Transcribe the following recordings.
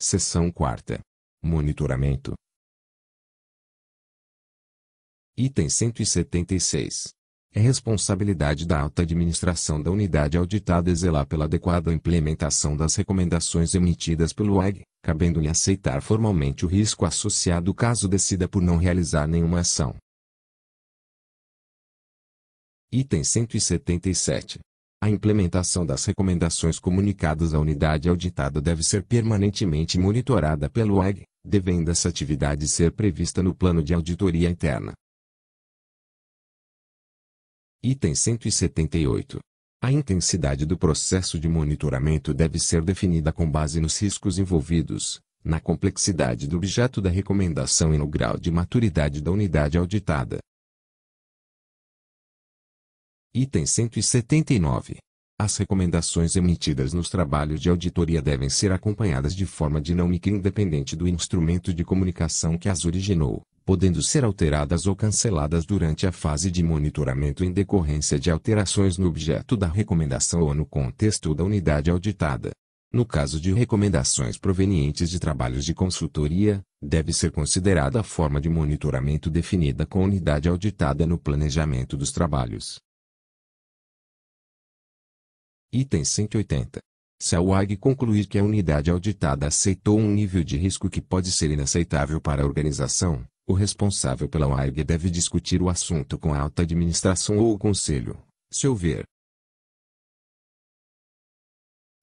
Seção quarta. Monitoramento. Item 176. É responsabilidade da alta administração da unidade auditada zelar pela adequada implementação das recomendações emitidas pelo AG, cabendo-lhe aceitar formalmente o risco associado caso decida por não realizar nenhuma ação. Item 177. A implementação das recomendações comunicadas à unidade auditada deve ser permanentemente monitorada pelo AG, devendo essa atividade ser prevista no plano de auditoria interna. Item 178. A intensidade do processo de monitoramento deve ser definida com base nos riscos envolvidos, na complexidade do objeto da recomendação e no grau de maturidade da unidade auditada. Item 179. As recomendações emitidas nos trabalhos de auditoria devem ser acompanhadas de forma dinâmica e independente do instrumento de comunicação que as originou, podendo ser alteradas ou canceladas durante a fase de monitoramento em decorrência de alterações no objeto da recomendação ou no contexto da unidade auditada. No caso de recomendações provenientes de trabalhos de consultoria, deve ser considerada a forma de monitoramento definida com a unidade auditada no planejamento dos trabalhos. Item 180. Se a UAG concluir que a unidade auditada aceitou um nível de risco que pode ser inaceitável para a organização, o responsável pela UAG deve discutir o assunto com a alta administração ou o conselho, se houver.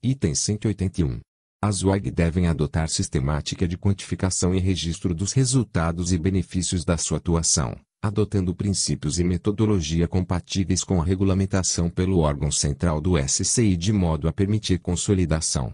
Item 181. As UAG devem adotar sistemática de quantificação e registro dos resultados e benefícios da sua atuação, adotando princípios e metodologia compatíveis com a regulamentação pelo órgão central do SCI de modo a permitir consolidação